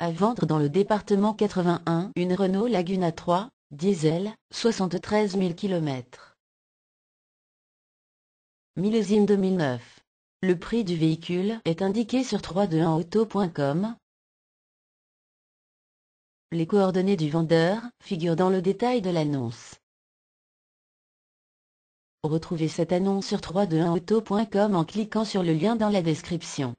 À vendre dans le département 81 une Renault Laguna 3, diesel, 73 000 km. Millésime 2009. Le prix du véhicule est indiqué sur 321auto.com. Les coordonnées du vendeur figurent dans le détail de l'annonce. Retrouvez cette annonce sur 321auto.com en cliquant sur le lien dans la description.